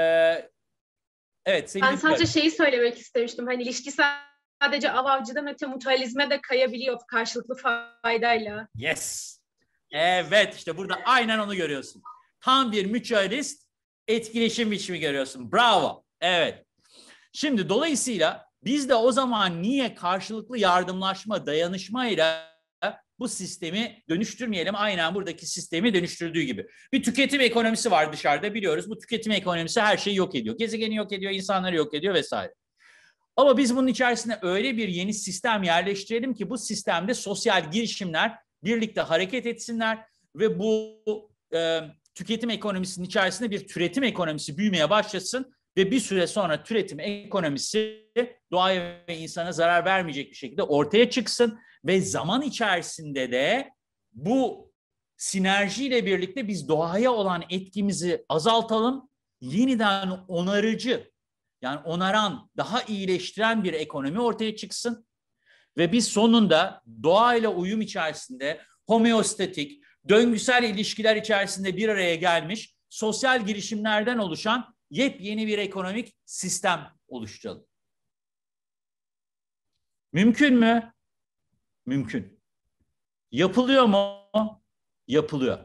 evet, senin ben sadece şeyi söylemek istemiştim. Hani ilişkisel sadece av avcıdan öte mutualizme de kayabiliyor karşılıklı faydayla. Yes. Evet işte burada aynen onu görüyorsun. Tam bir mutualist etkileşim biçimi görüyorsun. Bravo. Evet. Şimdi dolayısıyla biz de o zaman niye karşılıklı yardımlaşma, dayanışmayla bu sistemi dönüştürmeyelim. Aynen buradaki sistemi dönüştürdüğü gibi. Bir tüketim ekonomisi var dışarıda biliyoruz. Bu tüketim ekonomisi her şeyi yok ediyor. Gezegeni yok ediyor, insanları yok ediyor vesaire. Ama biz bunun içerisine öyle bir yeni sistem yerleştirelim ki bu sistemde sosyal girişimler birlikte hareket etsinler ve bu e, tüketim ekonomisinin içerisinde bir türetim ekonomisi büyümeye başlasın ve bir süre sonra türetim ekonomisi doğaya ve insana zarar vermeyecek bir şekilde ortaya çıksın ve zaman içerisinde de bu sinerjiyle birlikte biz doğaya olan etkimizi azaltalım, yeniden onarıcı yani onaran, daha iyileştiren bir ekonomi ortaya çıksın ve biz sonunda doğayla uyum içerisinde homeostatik, döngüsel ilişkiler içerisinde bir araya gelmiş sosyal girişimlerden oluşan yepyeni bir ekonomik sistem oluşturalım. Mümkün mü? Mümkün. Yapılıyor mu? Yapılıyor.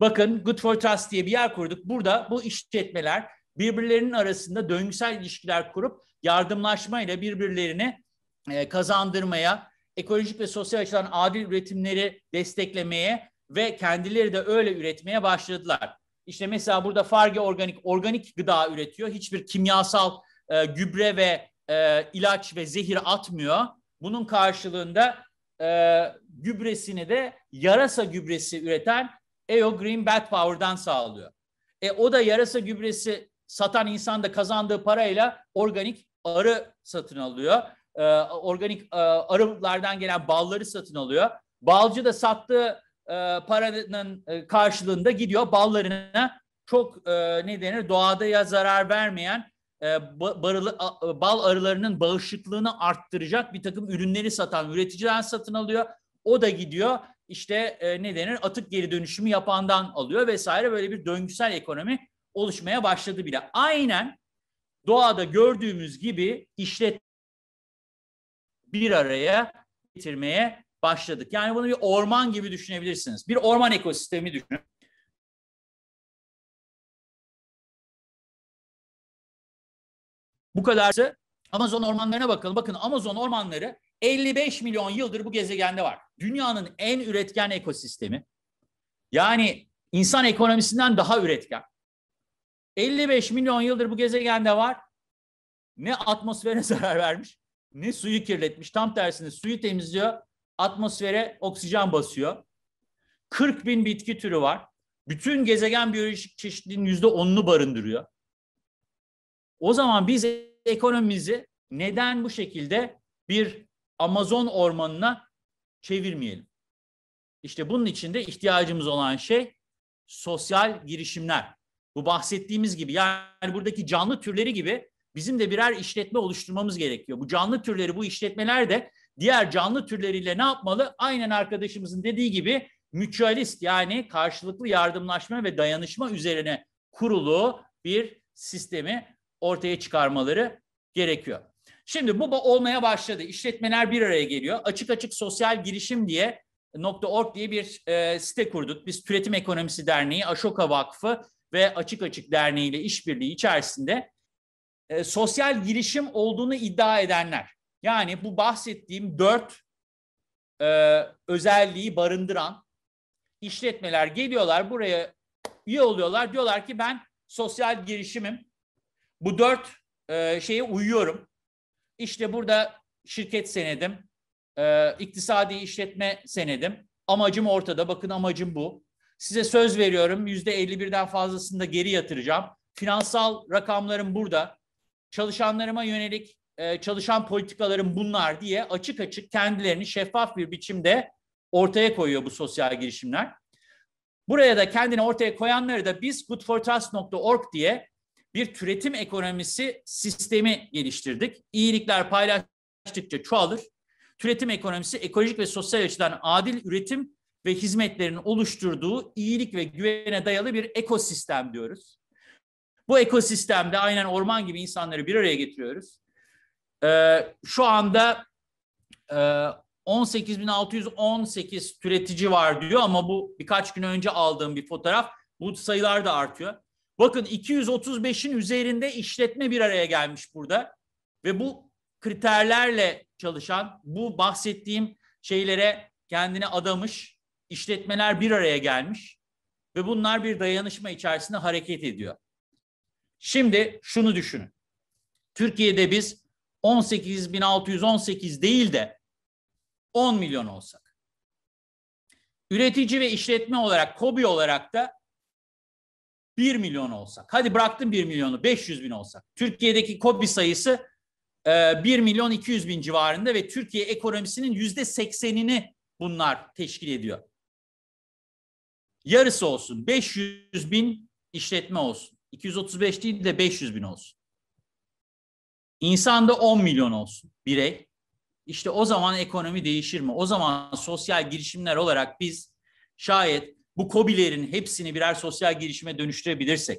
Bakın Good for Trust diye bir yer kurduk. Burada bu işletmeler birbirlerinin arasında döngüsel ilişkiler kurup yardımlaşmayla birbirlerini e, kazandırmaya, ekolojik ve sosyal açıdan adil üretimleri desteklemeye ve kendileri de öyle üretmeye başladılar. İşte mesela burada Farge Organik organik gıda üretiyor. Hiçbir kimyasal e, gübre ve e, ilaç ve zehir atmıyor. Bunun karşılığında e, gübresini de yarasa gübresi üreten EO Green Bad Power'dan sağlıyor. E, o da yarasa gübresi satan insan da kazandığı parayla organik arı satın alıyor. E, organik e, arılardan gelen balları satın alıyor. Balcı da sattığı e, paranın e, karşılığında gidiyor ballarına çok e, ne denir doğada ya zarar vermeyen e, e, bal arılarının bağışıklığını arttıracak bir takım ürünleri satan üreticiden satın alıyor. O da gidiyor işte e, ne denir atık geri dönüşümü yapandan alıyor vesaire böyle bir döngüsel ekonomi oluşmaya başladı bile. Aynen doğada gördüğümüz gibi işlet bir araya getirmeye başladık. Yani bunu bir orman gibi düşünebilirsiniz. Bir orman ekosistemi düşünün. Bu kadarsa Amazon ormanlarına bakalım. Bakın Amazon ormanları 55 milyon yıldır bu gezegende var. Dünyanın en üretken ekosistemi. Yani insan ekonomisinden daha üretken. 55 milyon yıldır bu gezegende var. Ne atmosfere <laughs> zarar vermiş, ne suyu kirletmiş. Tam tersine suyu temizliyor, atmosfere oksijen basıyor. 40 bin bitki türü var. Bütün gezegen biyolojik çeşitliliğin yüzde onunu barındırıyor. O zaman biz ekonomimizi neden bu şekilde bir Amazon ormanına çevirmeyelim? İşte bunun için de ihtiyacımız olan şey sosyal girişimler. Bu bahsettiğimiz gibi yani buradaki canlı türleri gibi bizim de birer işletme oluşturmamız gerekiyor. Bu canlı türleri bu işletmeler de diğer canlı türleriyle ne yapmalı? Aynen arkadaşımızın dediği gibi mutualist yani karşılıklı yardımlaşma ve dayanışma üzerine kurulu bir sistemi ortaya çıkarmaları gerekiyor. Şimdi bu olmaya başladı. İşletmeler bir araya geliyor. Açık açık sosyal girişim diye .org diye bir e, site kurduk. Biz Türetim Ekonomisi Derneği, Aşoka Vakfı ve Açık Açık Derneği ile işbirliği içerisinde e, sosyal girişim olduğunu iddia edenler yani bu bahsettiğim dört e, özelliği barındıran işletmeler geliyorlar buraya üye oluyorlar. Diyorlar ki ben sosyal girişimim. Bu dört e, şeye uyuyorum. İşte burada şirket senedim, e, iktisadi işletme senedim. Amacım ortada. Bakın amacım bu. Size söz veriyorum yüzde 51'den fazlasını da geri yatıracağım. Finansal rakamlarım burada. Çalışanlarıma yönelik e, çalışan politikaların bunlar diye açık açık kendilerini şeffaf bir biçimde ortaya koyuyor bu sosyal girişimler. Buraya da kendini ortaya koyanları da biz goodfortrust.org diye bir türetim ekonomisi sistemi geliştirdik. İyilikler paylaştıkça çoğalır. Türetim ekonomisi ekolojik ve sosyal açıdan adil üretim ve hizmetlerin oluşturduğu iyilik ve güvene dayalı bir ekosistem diyoruz. Bu ekosistemde aynen orman gibi insanları bir araya getiriyoruz. E, şu anda e, 18.618 türetici var diyor ama bu birkaç gün önce aldığım bir fotoğraf. Bu sayılar da artıyor. Bakın 235'in üzerinde işletme bir araya gelmiş burada ve bu kriterlerle çalışan, bu bahsettiğim şeylere kendini adamış işletmeler bir araya gelmiş ve bunlar bir dayanışma içerisinde hareket ediyor. Şimdi şunu düşünün. Türkiye'de biz 18.618 değil de 10 milyon olsak. Üretici ve işletme olarak, kobi olarak da 1 milyon olsak. Hadi bıraktım 1 milyonu 500 bin olsak. Türkiye'deki kobi sayısı 1 e, milyon 200 bin civarında ve Türkiye ekonomisinin yüzde 80'ini bunlar teşkil ediyor. Yarısı olsun 500 bin işletme olsun. 235 değil de 500 bin olsun. İnsan da 10 milyon olsun birey. İşte o zaman ekonomi değişir mi? O zaman sosyal girişimler olarak biz şayet bu kobilerin hepsini birer sosyal girişime dönüştürebilirsek,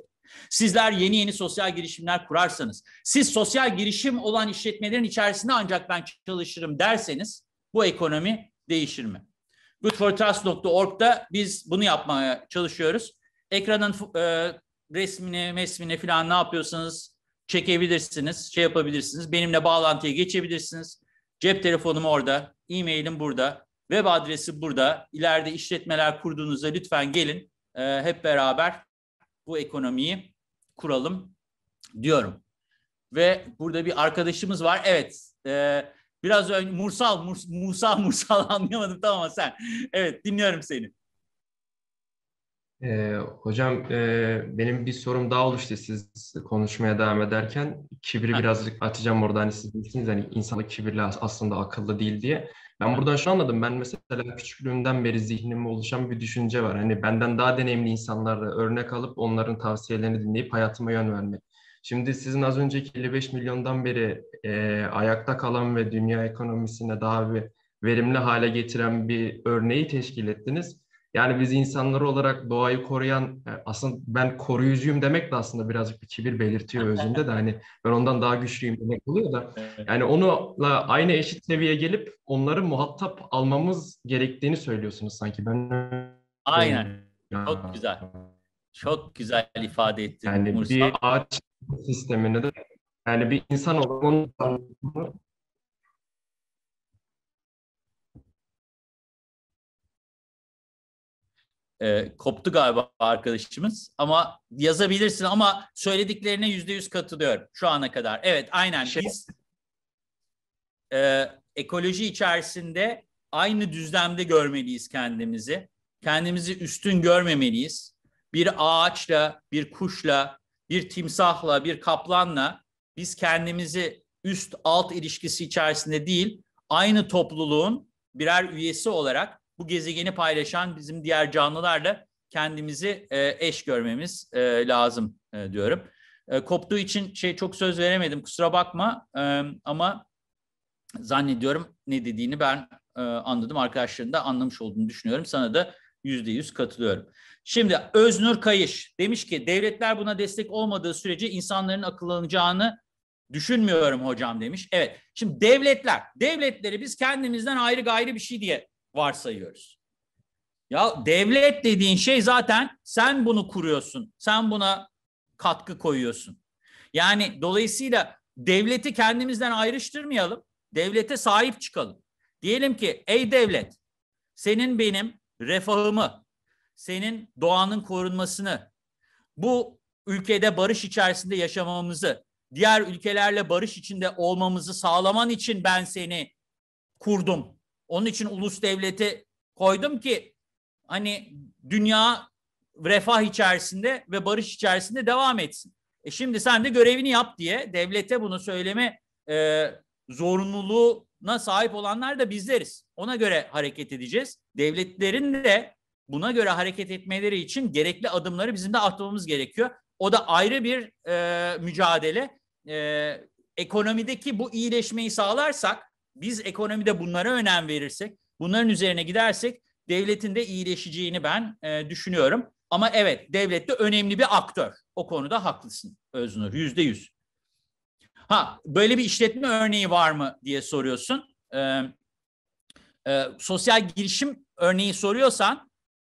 sizler yeni yeni sosyal girişimler kurarsanız, siz sosyal girişim olan işletmelerin içerisinde ancak ben çalışırım derseniz bu ekonomi değişir mi? Goodfortrust.org'da biz bunu yapmaya çalışıyoruz. Ekranın e, resmini, mesmini falan ne yapıyorsanız çekebilirsiniz, şey yapabilirsiniz. Benimle bağlantıya geçebilirsiniz. Cep telefonum orada, e-mailim burada, web adresi burada. İleride işletmeler kurduğunuzda lütfen gelin e, hep beraber bu ekonomiyi kuralım diyorum. Ve burada bir arkadaşımız var. Evet, e, biraz önce Mursal, Mursal, <laughs> Mursal anlayamadım tamam sen. Evet, dinliyorum seni. Ee, hocam e, benim bir sorum daha oluştu siz konuşmaya devam ederken. Kibri evet. birazcık atacağım orada hani siz demiştiniz hani insanlık kibirli aslında akıllı değil diye. Ben evet. buradan şu anladım. Ben mesela küçüklüğümden beri zihnime oluşan bir düşünce var. Hani benden daha deneyimli insanlara örnek alıp onların tavsiyelerini dinleyip hayatıma yön vermek. Şimdi sizin az önceki 55 milyondan beri e, ayakta kalan ve dünya ekonomisine daha bir verimli hale getiren bir örneği teşkil ettiniz. Yani biz insanlar olarak doğayı koruyan, e, aslında ben koruyucuyum demek de aslında birazcık bir kibir belirtiyor özünde de hani ben ondan daha güçlüyüm demek oluyor da. Yani onunla aynı eşit seviyeye gelip onları muhatap almamız gerektiğini söylüyorsunuz sanki. Ben Aynen. Çok güzel. Çok güzel ifade ettin. Yani Mursal. bir ağaç sistemini de yani bir insan olmanın e, koptu galiba arkadaşımız ama yazabilirsin ama söylediklerine yüzde yüz katılıyorum şu ana kadar. Evet aynen şey... biz e, ekoloji içerisinde aynı düzlemde görmeliyiz kendimizi. Kendimizi üstün görmemeliyiz. Bir ağaçla, bir kuşla, bir timsahla, bir kaplanla biz kendimizi üst alt ilişkisi içerisinde değil, aynı topluluğun birer üyesi olarak bu gezegeni paylaşan bizim diğer canlılarla kendimizi e, eş görmemiz e, lazım e, diyorum. E, koptuğu için şey çok söz veremedim kusura bakma e, ama zannediyorum ne dediğini ben e, anladım. Arkadaşların da anlamış olduğunu düşünüyorum. Sana da yüzde yüz katılıyorum. Şimdi Öznur Kayış demiş ki devletler buna destek olmadığı sürece insanların akıllanacağını düşünmüyorum hocam demiş. Evet şimdi devletler, devletleri biz kendimizden ayrı gayrı bir şey diye varsayıyoruz. Ya devlet dediğin şey zaten sen bunu kuruyorsun. Sen buna katkı koyuyorsun. Yani dolayısıyla devleti kendimizden ayrıştırmayalım. Devlete sahip çıkalım. Diyelim ki ey devlet senin benim refahımı, senin doğanın korunmasını, bu ülkede barış içerisinde yaşamamızı, diğer ülkelerle barış içinde olmamızı sağlaman için ben seni kurdum onun için ulus devleti koydum ki hani dünya refah içerisinde ve barış içerisinde devam etsin. E şimdi sen de görevini yap diye devlete bunu söyleme e, zorunluluğuna sahip olanlar da bizleriz. Ona göre hareket edeceğiz. Devletlerin de buna göre hareket etmeleri için gerekli adımları bizim de atmamız gerekiyor. O da ayrı bir e, mücadele. E, ekonomideki bu iyileşmeyi sağlarsak biz ekonomide bunlara önem verirsek, bunların üzerine gidersek devletin de iyileşeceğini ben e, düşünüyorum. Ama evet devlet de önemli bir aktör. O konuda haklısın Öznur yüzde yüz. Ha böyle bir işletme örneği var mı diye soruyorsun. Ee, e, sosyal girişim örneği soruyorsan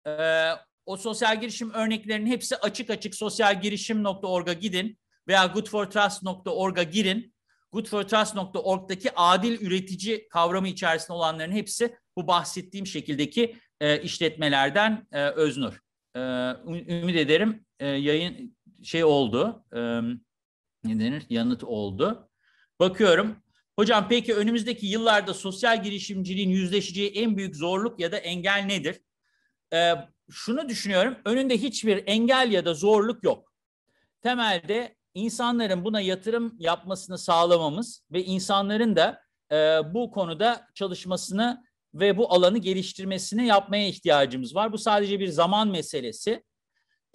e, o sosyal girişim örneklerinin hepsi açık açık sosyalgirişim.org'a gidin veya goodfortrust.org'a girin goodfortrust.org'daki adil üretici kavramı içerisinde olanların hepsi bu bahsettiğim şekildeki e, işletmelerden e, öznür. E, ümit ederim e, yayın şey oldu, e, ne denir, yanıt oldu. Bakıyorum. Hocam peki önümüzdeki yıllarda sosyal girişimciliğin yüzleşeceği en büyük zorluk ya da engel nedir? Ee, şunu düşünüyorum, önünde hiçbir engel ya da zorluk yok. Temelde insanların buna yatırım yapmasını sağlamamız ve insanların da e, bu konuda çalışmasını ve bu alanı geliştirmesini yapmaya ihtiyacımız var. Bu sadece bir zaman meselesi.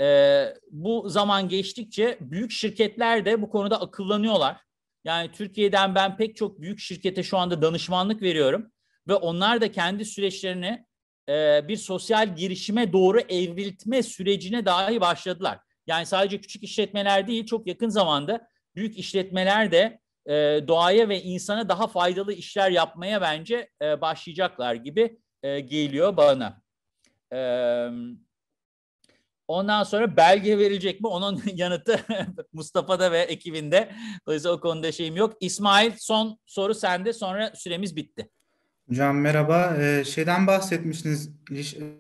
E, bu zaman geçtikçe büyük şirketler de bu konuda akıllanıyorlar. Yani Türkiye'den ben pek çok büyük şirkete şu anda danışmanlık veriyorum ve onlar da kendi süreçlerini e, bir sosyal girişime doğru evriltme sürecine dahi başladılar. Yani sadece küçük işletmeler değil, çok yakın zamanda büyük işletmeler de e, doğaya ve insana daha faydalı işler yapmaya bence e, başlayacaklar gibi e, geliyor bana. E, ondan sonra belge verilecek mi? Onun <laughs> yanıtı <laughs> Mustafa'da ve ekibinde. Dolayısıyla o konuda şeyim yok. İsmail son soru sende sonra süremiz bitti. Hocam merhaba. Ee, şeyden bahsetmiştiniz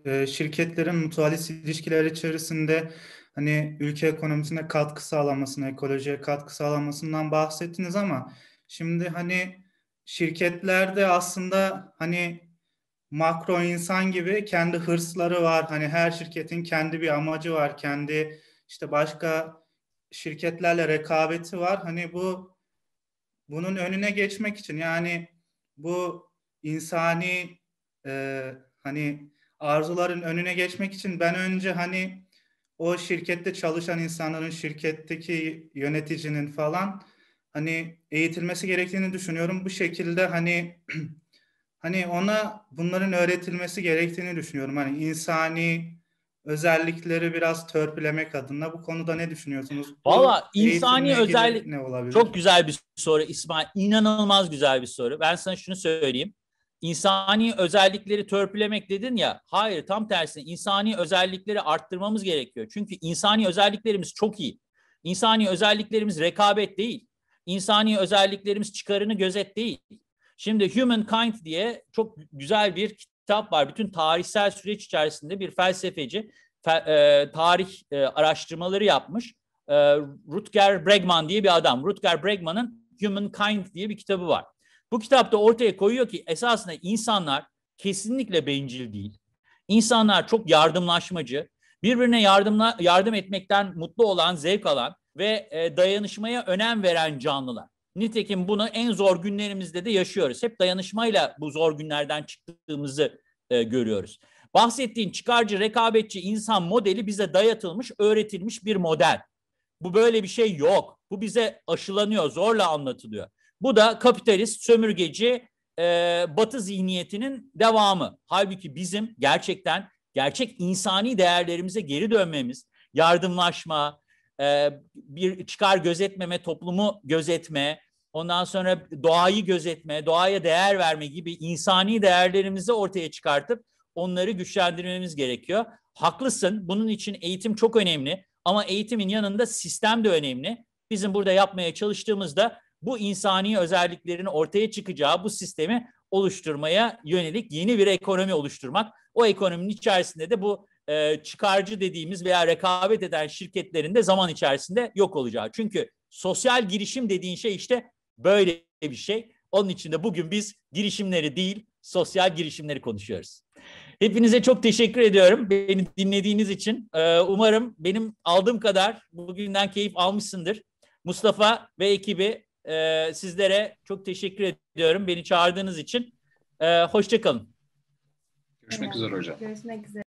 e, şirketlerin mutualist ilişkiler içerisinde hani ülke ekonomisine katkı sağlamasına, ekolojiye katkı sağlamasından bahsettiniz ama şimdi hani şirketlerde aslında hani makro insan gibi kendi hırsları var. Hani her şirketin kendi bir amacı var, kendi işte başka şirketlerle rekabeti var. Hani bu bunun önüne geçmek için yani bu insani e, hani arzuların önüne geçmek için ben önce hani o şirkette çalışan insanların, şirketteki yöneticinin falan hani eğitilmesi gerektiğini düşünüyorum. Bu şekilde hani <clears throat> hani ona bunların öğretilmesi gerektiğini düşünüyorum. Hani insani özellikleri biraz törpülemek adına bu konuda ne düşünüyorsunuz? Valla insani özellik ne olabilir? Çok güzel bir soru İsmail. İnanılmaz güzel bir soru. Ben sana şunu söyleyeyim insani özellikleri törpülemek dedin ya. Hayır tam tersine insani özellikleri arttırmamız gerekiyor. Çünkü insani özelliklerimiz çok iyi. İnsani özelliklerimiz rekabet değil. İnsani özelliklerimiz çıkarını gözet değil. Şimdi Humankind diye çok güzel bir kitap var. Bütün tarihsel süreç içerisinde bir felsefeci fe, e, tarih e, araştırmaları yapmış. E, Rutger Bregman diye bir adam. Rutger Bregman'ın Humankind diye bir kitabı var. Bu kitapta ortaya koyuyor ki esasında insanlar kesinlikle bencil değil. İnsanlar çok yardımlaşmacı, birbirine yardımla, yardım etmekten mutlu olan, zevk alan ve e, dayanışmaya önem veren canlılar. Nitekim bunu en zor günlerimizde de yaşıyoruz. Hep dayanışmayla bu zor günlerden çıktığımızı e, görüyoruz. Bahsettiğin çıkarcı, rekabetçi insan modeli bize dayatılmış, öğretilmiş bir model. Bu böyle bir şey yok. Bu bize aşılanıyor, zorla anlatılıyor. Bu da kapitalist, sömürgeci, e, batı zihniyetinin devamı. Halbuki bizim gerçekten gerçek insani değerlerimize geri dönmemiz, yardımlaşma, e, bir çıkar gözetmeme, toplumu gözetme, ondan sonra doğayı gözetme, doğaya değer verme gibi insani değerlerimizi ortaya çıkartıp onları güçlendirmemiz gerekiyor. Haklısın, bunun için eğitim çok önemli ama eğitimin yanında sistem de önemli. Bizim burada yapmaya çalıştığımızda bu insani özelliklerin ortaya çıkacağı bu sistemi oluşturmaya yönelik yeni bir ekonomi oluşturmak. O ekonominin içerisinde de bu e, çıkarcı dediğimiz veya rekabet eden şirketlerin de zaman içerisinde yok olacağı. Çünkü sosyal girişim dediğin şey işte böyle bir şey. Onun için de bugün biz girişimleri değil, sosyal girişimleri konuşuyoruz. Hepinize çok teşekkür ediyorum beni dinlediğiniz için. Ee, umarım benim aldığım kadar bugünden keyif almışsındır. Mustafa ve ekibi e, sizlere çok teşekkür ediyorum beni çağırdığınız için. E, ee, Hoşçakalın. Görüşmek üzere hocam. Görüşmek üzere.